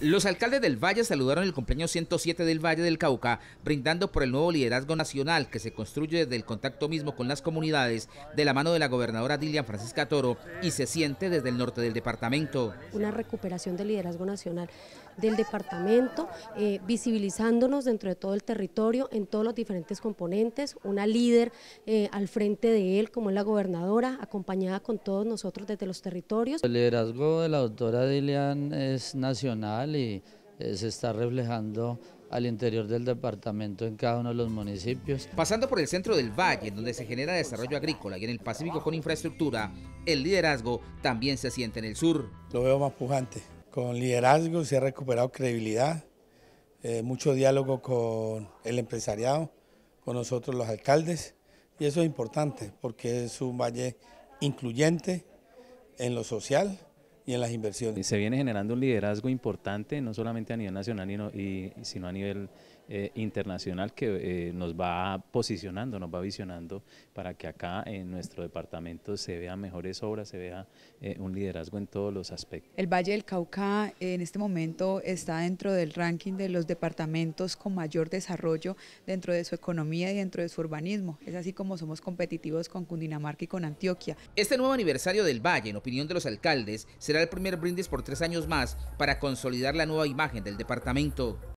Los alcaldes del Valle saludaron el cumpleaños 107 del Valle del Cauca, brindando por el nuevo liderazgo nacional que se construye desde el contacto mismo con las comunidades, de la mano de la gobernadora Dilian Francisca Toro, y se siente desde el norte del departamento. Una recuperación del liderazgo nacional del departamento, eh, visibilizándonos dentro de todo el territorio, en todos los diferentes componentes, una líder eh, al frente de él, como es la gobernadora, acompañada con todos nosotros desde los territorios. El liderazgo de la doctora Dilian es nacional, y eh, se está reflejando al interior del departamento en cada uno de los municipios. Pasando por el centro del valle, donde se genera desarrollo agrícola y en el Pacífico con infraestructura, el liderazgo también se siente en el sur. Lo veo más pujante. Con liderazgo se ha recuperado credibilidad, eh, mucho diálogo con el empresariado, con nosotros los alcaldes, y eso es importante porque es un valle incluyente en lo social, y en las inversiones. se viene generando un liderazgo importante, no solamente a nivel nacional, y, sino a nivel eh, internacional que eh, nos va posicionando, nos va visionando para que acá en nuestro departamento se vean mejores obras, se vea eh, un liderazgo en todos los aspectos. El Valle del Cauca en este momento está dentro del ranking de los departamentos con mayor desarrollo dentro de su economía y dentro de su urbanismo. Es así como somos competitivos con Cundinamarca y con Antioquia. Este nuevo aniversario del Valle, en opinión de los alcaldes, será el primer brindis por tres años más para consolidar la nueva imagen del departamento.